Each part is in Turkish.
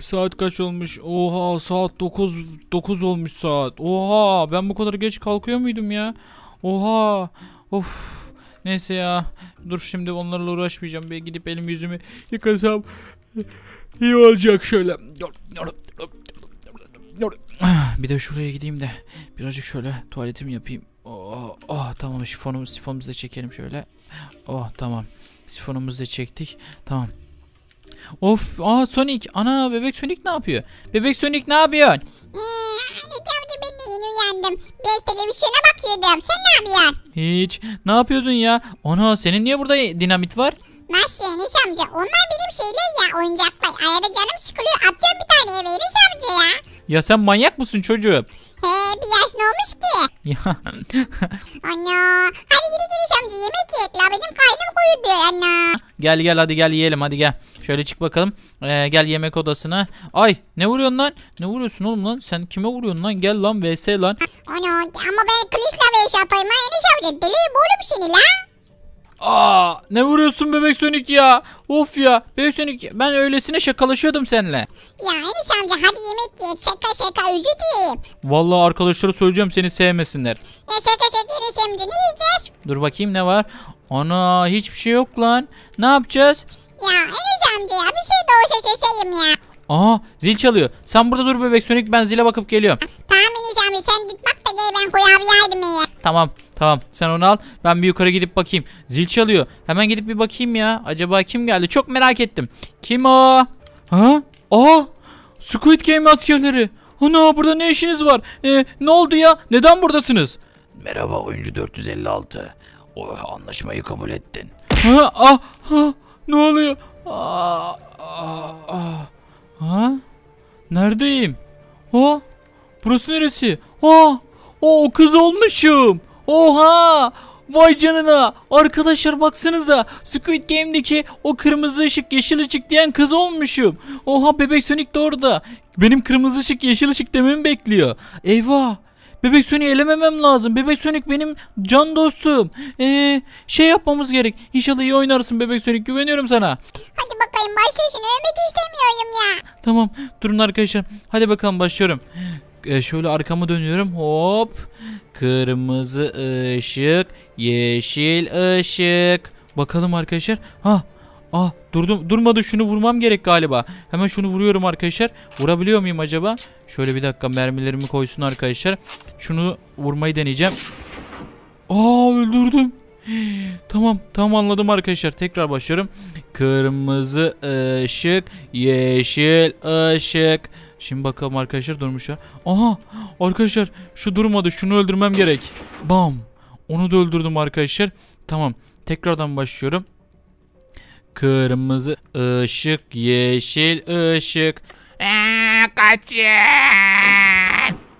saat kaç olmuş? Oha saat 9 9 olmuş saat. Oha ben bu kadar geç kalkıyor muydum ya? Oha. Of. Neyse ya. Dur şimdi onlarla uğraşmayacağım. Bir gidip elim yüzümü yıkasam iyi olacak şöyle. Bir de şuraya gideyim de birazcık şöyle tuvaletimi yapayım. Oh tamam sifonumuz sifonumuzu da çekelim şöyle. Oh tamam. Sifonumuzu da çektik. Tamam. Of aa Sonic ana bebek Sonic ne yapıyor? Bebek Sonic ne yapıyorsun? Eee anneciğim ben de yeni uyandım. Biraz televizyona bakıyordum. Sen ne yapıyorsun? Hiç. Ne yapıyordun ya? Ana senin niye burada dinamit var? Nasıl şey, Enis amca? Onlar benim şeyler ya oyuncaklar. Arada canım sıkılıyor. Atıyorum bir tane eve Enis amca ya. Ya sen manyak mısın çocuğum? He bir yaş ne olmuş ki? Ya. Ana. Hadi gidi giriş amca yemek yek la benim kaynım koyuldu ana. Gel gel hadi gel yiyelim hadi gel. Şöyle çık bakalım. Ee, gel yemek odasına. Ay ne vuruyorsun lan? Ne vuruyorsun oğlum lan? Sen kime vuruyorsun lan? Gel lan vs lan. Ana ama ben kılıçla vs atayım. Ha, Enes amca deliyim oğlum seni lan. Aa, ne vuruyorsun bebek Sonic ya? Of ya. Bebek Sonic ben öylesine şakalaşıyordum seninle. Ya Enes amca hadi yemek ye. Şaka şaka özür dilerim. Vallahi arkadaşları söyleyeceğim seni sevmesinler. Ya şaka şaka Enes amca ne yiyeceğiz? Dur bakayım ne var. Ana hiçbir şey yok lan. Ne yapacağız? Ya Enes amca ya bir şey de olsa şaşayım ya. Aha zil çalıyor. Sen burada dur bebek Sonic ben zile bakıp geliyorum. Tamam Enes amca sen git bak da gel ben kuyavya yedim Tamam. Tamam sen onu al. Ben bir yukarı gidip bakayım. Zil çalıyor. Hemen gidip bir bakayım ya. Acaba kim geldi? Çok merak ettim. Kim o? Ha? Aa! Squid Game askerleri. Ana burada ne işiniz var? Ee, ne oldu ya? Neden buradasınız? Merhaba oyuncu 456. Oh, anlaşmayı kabul ettin. Ha, ah, ha, ne oluyor? Ah ah ah. Ha? Neredeyim? Ha? Burası neresi? Ha? O, o kız olmuşum. Oha! Vay canına! Arkadaşlar baksanıza Squid Game'deki o kırmızı ışık yeşil ışık diyen kız olmuşum. Oha bebek Sonic de orada. Benim kırmızı ışık yeşil ışık dememi bekliyor. Eyvah! Bebek Sonic'i elememem lazım. Bebek Sonic benim can dostum. Ee, şey yapmamız gerek. İnşallah iyi oynarsın Bebek Sonic. Güveniyorum sana. Hadi bakayım başla şimdi. Ölmek istemiyorum ya. Tamam. Durun arkadaşlar. Hadi bakalım başlıyorum. Ee, şöyle arkamı dönüyorum. Hop. Kırmızı ışık, yeşil ışık. Bakalım arkadaşlar. Ha. Ah durdum durmadı şunu vurmam gerek galiba. Hemen şunu vuruyorum arkadaşlar. Vurabiliyor muyum acaba? Şöyle bir dakika mermilerimi koysun arkadaşlar. Şunu vurmayı deneyeceğim. Aa öldürdüm. Tamam tamam anladım arkadaşlar. Tekrar başlıyorum. Kırmızı ışık, yeşil ışık. Şimdi bakalım arkadaşlar durmuşlar. Aha arkadaşlar şu durmadı şunu öldürmem gerek. Bam. Onu da öldürdüm arkadaşlar. Tamam tekrardan başlıyorum. Kırmızı ışık yeşil ışık. Aa, kaçın.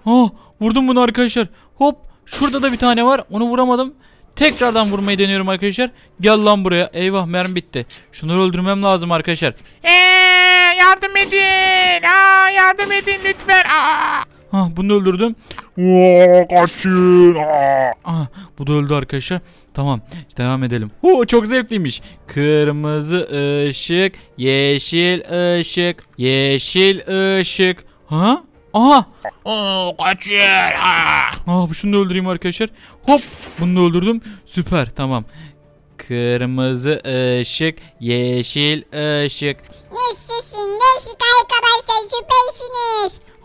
Oh vurdum bunu arkadaşlar. Hop şurada da bir tane var onu vuramadım. Tekrardan vurmayı deniyorum arkadaşlar. Gel lan buraya. Eyvah mermi bitti. Şunları öldürmem lazım arkadaşlar. Eee! yardım edin. Aa, yardım edin lütfen. Aa. Ah bunu öldürdüm. Aa, kaçın. Aa. Ah, bu da öldü arkadaşlar. Tamam devam edelim. Oo, çok zevkliymiş. Kırmızı ışık, yeşil ışık, yeşil ışık. Ha? Aha. Oo, kaçın. Aa. Ah, şunu da öldüreyim arkadaşlar. Hop bunu da öldürdüm. Süper tamam. Kırmızı ışık, yeşil ışık.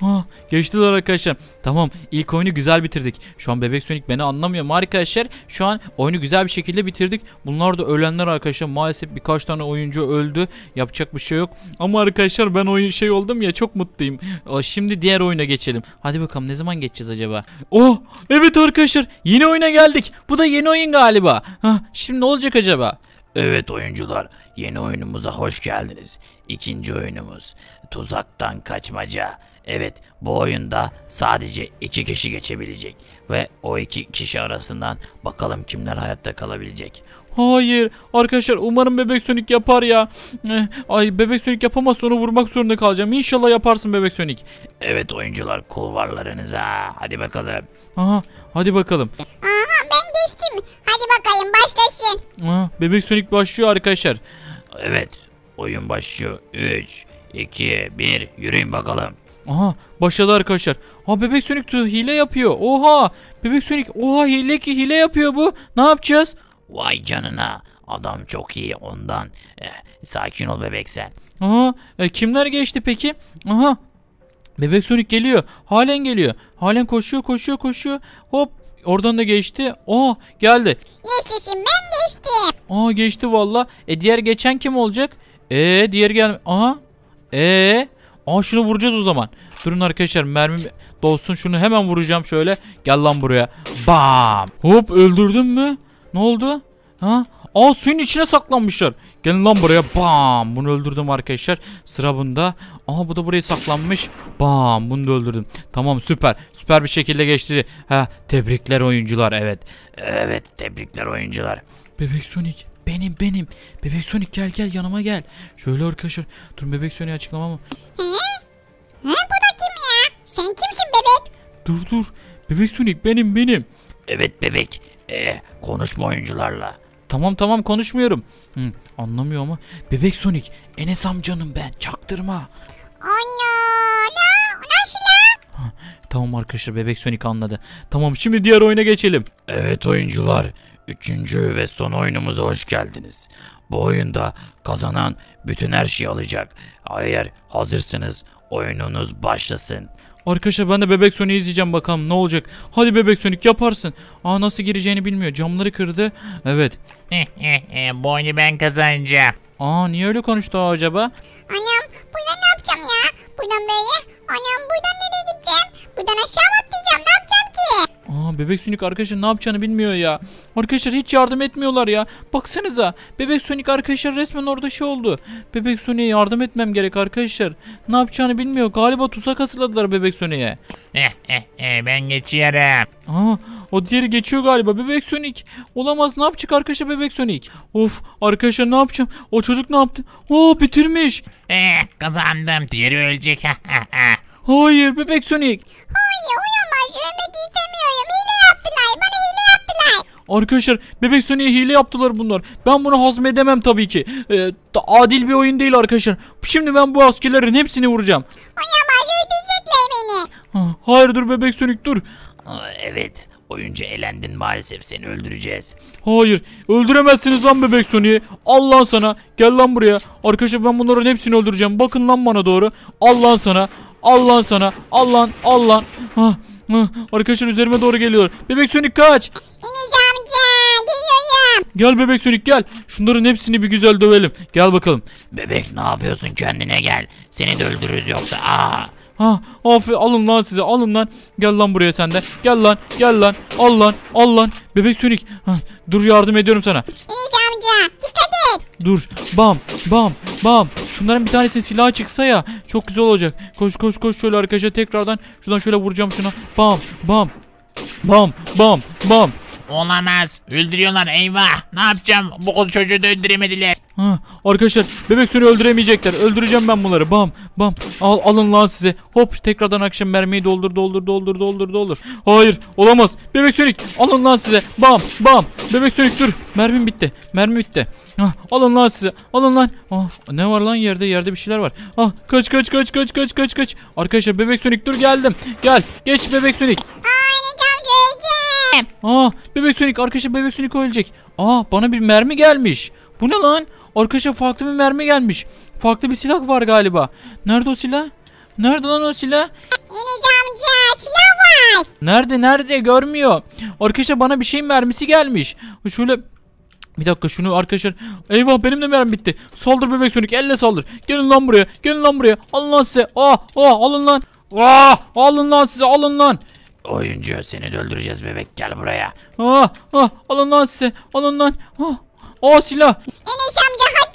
Ha, geçtiler arkadaşlar. Tamam ilk oyunu güzel bitirdik. Şu an bebek Sonic beni anlamıyor mu arkadaşlar? Şu an oyunu güzel bir şekilde bitirdik. Bunlar da ölenler arkadaşlar. Maalesef birkaç tane oyuncu öldü. Yapacak bir şey yok. Ama arkadaşlar ben oyun şey oldum ya çok mutluyum. Şimdi diğer oyuna geçelim. Hadi bakalım ne zaman geçeceğiz acaba? Oh evet arkadaşlar yeni oyuna geldik. Bu da yeni oyun galiba. Hah, şimdi ne olacak acaba? Evet oyuncular, yeni oyunumuza hoş geldiniz. İkinci oyunumuz Tuzaktan Kaçmaca. Evet bu oyunda sadece iki kişi geçebilecek ve o iki kişi arasından bakalım kimler hayatta kalabilecek. Hayır arkadaşlar umarım bebek sönük yapar ya. Eh, ay bebek sönük yapamazsa onu vurmak zorunda kalacağım. İnşallah yaparsın bebek sönük. Evet oyuncular kulvarlarınıza hadi bakalım. Aha hadi bakalım. Aha ben geçtim. Hadi bakayım başlasın. Aha, bebek sönük başlıyor arkadaşlar. Evet oyun başlıyor. 3, 2, 1 yürüyün bakalım. Aha başladı arkadaşlar. Ha bebek sönük hile yapıyor. Oha bebek sönük oha hile ki hile yapıyor bu. Ne yapacağız? Vay canına adam çok iyi ondan. Eh, sakin ol bebek sen. Aha e, kimler geçti peki? Aha bebek sönük geliyor. Halen geliyor. Halen koşuyor koşuyor koşuyor. Hop oradan da geçti. Oh geldi. Yeşilim ben geçtim. Aa geçti valla. E diğer geçen kim olacak? E diğer gel. Aha. E Aa şunu vuracağız o zaman. Durun arkadaşlar mermi dolsun şunu hemen vuracağım şöyle. Gel lan buraya. Bam. Hop öldürdün mü? Ne oldu? Ha? Aa suyun içine saklanmışlar. Gelin lan buraya. Bam. Bunu öldürdüm arkadaşlar. Sıra bunda. Aha bu da buraya saklanmış. Bam. Bunu da öldürdüm. Tamam süper. Süper bir şekilde geçti. Ha tebrikler oyuncular. Evet. Evet tebrikler oyuncular. Bebek Sonic. Benim benim. Bebek Sonic gel gel yanıma gel. Şöyle arkadaşlar. Dur Bebek Sonic'i açıklamam. He? He bu da kim ya? Sen kimsin bebek? Dur dur. Bebek Sonic benim benim. Evet bebek. Ee, konuşma oyuncularla. Tamam tamam konuşmuyorum. Hı, anlamıyor ama. Bebek Sonic Enes amcanım ben. Çaktırma. Anne. La, nasıl la? Tamam arkadaşlar Bebek Sonic anladı. Tamam şimdi diğer oyuna geçelim. Evet oyuncular. Üçüncü ve son oyunumuza hoş geldiniz. Bu oyunda kazanan bütün her şeyi alacak. Eğer hazırsınız oyununuz başlasın. Arkadaşlar ben de Bebek Sonic'i izleyeceğim bakalım ne olacak. Hadi Bebek Sonic yaparsın. Aa nasıl gireceğini bilmiyor. Camları kırdı. Evet. Bu oyunu ben kazanacağım. Aa niye öyle konuştu o acaba? Anam buradan ne yapacağım ya? Buradan böyle. Anam buradan nereye gideceğim? Buradan aşağı mı Lan bebek sönük arkadaşlar ne yapacağını bilmiyor ya. Arkadaşlar hiç yardım etmiyorlar ya. Baksanıza bebek sönük arkadaşlar resmen orada şey oldu. Bebek sönüğe yardım etmem gerek arkadaşlar. Ne yapacağını bilmiyor. Galiba tusak hazırladılar bebek sönüğe. Eh, eh, eh, ben geçiyorum. Aa, o diğeri geçiyor galiba. Bebek Sonic. Olamaz. Ne yapacak arkadaşlar Bebek Sonic? Of arkadaşlar ne yapacağım? O çocuk ne yaptı? Oo bitirmiş. Eh kazandım. Diğeri ölecek. Hayır Bebek Sonic. Hayır Arkadaşlar bebek Sony'e hile yaptılar bunlar. Ben bunu hazmedemem tabii ki. Ee, adil bir oyun değil arkadaşlar. Şimdi ben bu askerlerin hepsini vuracağım. Olamaz öldürecekler beni. Ha, ah, Hayır dur bebek Sonic dur. evet oyuncu elendin maalesef seni öldüreceğiz. Hayır öldüremezsiniz lan bebek Sony'yi. Allah sana gel lan buraya. Arkadaşlar ben bunların hepsini öldüreceğim. Bakın lan bana doğru. Allah sana. Allah sana. Allah Allah. Arkadaşlar üzerime doğru geliyor. Bebek Sonic kaç. İneceğim. Gel bebek sönük gel. Şunların hepsini bir güzel dövelim. Gel bakalım. Bebek ne yapıyorsun kendine gel. Seni de öldürürüz yoksa. Aa. Ha, aferin alın lan size alın lan. Gel lan buraya sen de. Gel lan gel lan al lan al lan. Bebek sönük dur yardım ediyorum sana. İyice amca dikkat et. Dur bam bam bam. Şunların bir tanesi silah çıksa ya çok güzel olacak. Koş koş koş şöyle arkadaşa tekrardan şuradan şöyle vuracağım şuna. Bam bam bam bam bam. Olamaz. Öldürüyorlar eyvah. Ne yapacağım? Bu kız çocuğu da öldüremediler. Ha, arkadaşlar bebek seni öldüremeyecekler. Öldüreceğim ben bunları. Bam bam. Al, alın lan size. Hop tekrardan akşam mermiyi doldur doldur doldur doldur doldur. Hayır olamaz. Bebek sönük alın lan size. Bam bam. Bebek sönük dur. Mermim bitti. Mermi bitti. Ah, alın lan size. Alın lan. Ah, ne var lan yerde? Yerde bir şeyler var. Ah, kaç kaç kaç kaç kaç kaç kaç. Arkadaşlar bebek sönük dur geldim. Gel. Geç bebek sönük. Aa! Efendim? Aa bebek Sonic arkadaşlar bebek Sonic ölecek. Aa bana bir mermi gelmiş. Bu ne lan? Arkadaşlar farklı bir mermi gelmiş. Farklı bir silah var galiba. Nerede o silah? Nerede lan o silah? İnici amca silah var. Nerede nerede görmüyor. Arkadaşlar bana bir şeyin mermisi gelmiş. Şöyle bir dakika şunu arkadaşlar. Eyvah benim de mermim bitti. Saldır bebek sönük elle saldır. Gelin lan buraya. Gelin lan buraya. Alın lan size. Ah ah alın lan. Ah alın lan size alın lan. Oyuncu seni de öldüreceğiz bebek gel buraya. Ah ah alın lan size alın lan. Ah, ah silah. Enes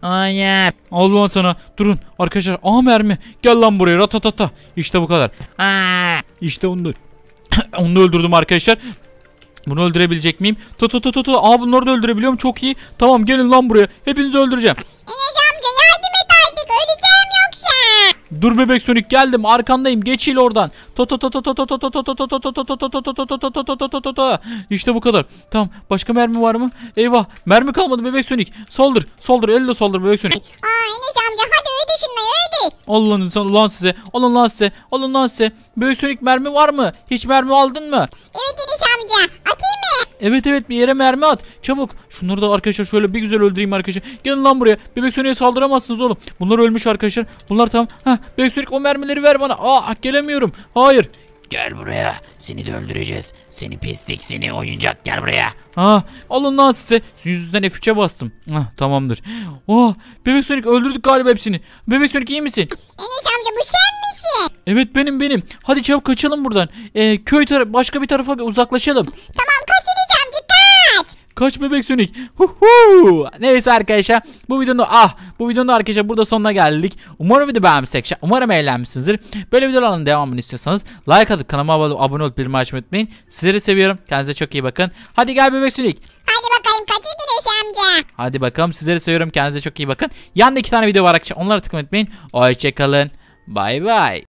Hayır. Al lan sana. Durun arkadaşlar. Aa mermi. Gel lan buraya ratatata. İşte bu kadar. Aa. İşte onu da, onu da öldürdüm arkadaşlar. Bunu öldürebilecek miyim? Tut tut tut tut. Aa bunları da öldürebiliyorum. Çok iyi. Tamam gelin lan buraya. Hepinizi öldüreceğim. Dur bebek Sonic geldim arkandayım geçil oradan. İşte bu kadar. Tamam başka mermi var mı? Eyvah mermi kalmadı bebek Sonic Soldur soldur elle soldur bebek Sonic. Aa Enes amca hadi öyle şunla öyle. Allah'ın lan size. Alın lan size. Alın lan size. Bebek sönük mermi var mı? Hiç mermi aldın mı? Evet Enes amca atayım mı? Evet evet bir yere mermi at. Çabuk. Şunları da arkadaşlar şöyle bir güzel öldüreyim arkadaşlar. Gelin lan buraya. Bebek Sonic'e saldıramazsınız oğlum. Bunlar ölmüş arkadaşlar. Bunlar tamam. Heh, Bebek Sonic o mermileri ver bana. Aa gelemiyorum. Hayır. Gel buraya. Seni de öldüreceğiz. Seni pislik seni oyuncak gel buraya. Ha alın lan size. Sizin yüzünden F3'e bastım. Ha tamamdır. Oh Bebek Sonic öldürdük galiba hepsini. Bebek Sonic iyi misin? Enes amca bu sen misin? Evet benim benim. Hadi çabuk kaçalım buradan. Ee, köy tara başka bir tarafa uzaklaşalım. Tamam Kaç bebek sönük. Huhu. Neyse arkadaşlar bu videonun ah bu videonun arkadaşlar burada sonuna geldik. Umarım video beğenmişsiniz. Şey, umarım eğlenmişsinizdir. Böyle videoların devamını istiyorsanız like atıp kanalıma abone olup bildirim açmayı unutmayın. Sizleri seviyorum. Kendinize çok iyi bakın. Hadi gel bebek sönük. Hadi bakalım kaçın güneş amca. Hadi bakalım sizleri seviyorum. Kendinize çok iyi bakın. Yanda iki tane video var arkadaşlar. Onlara tıklamayı unutmayın. Hoşçakalın. Bay bay.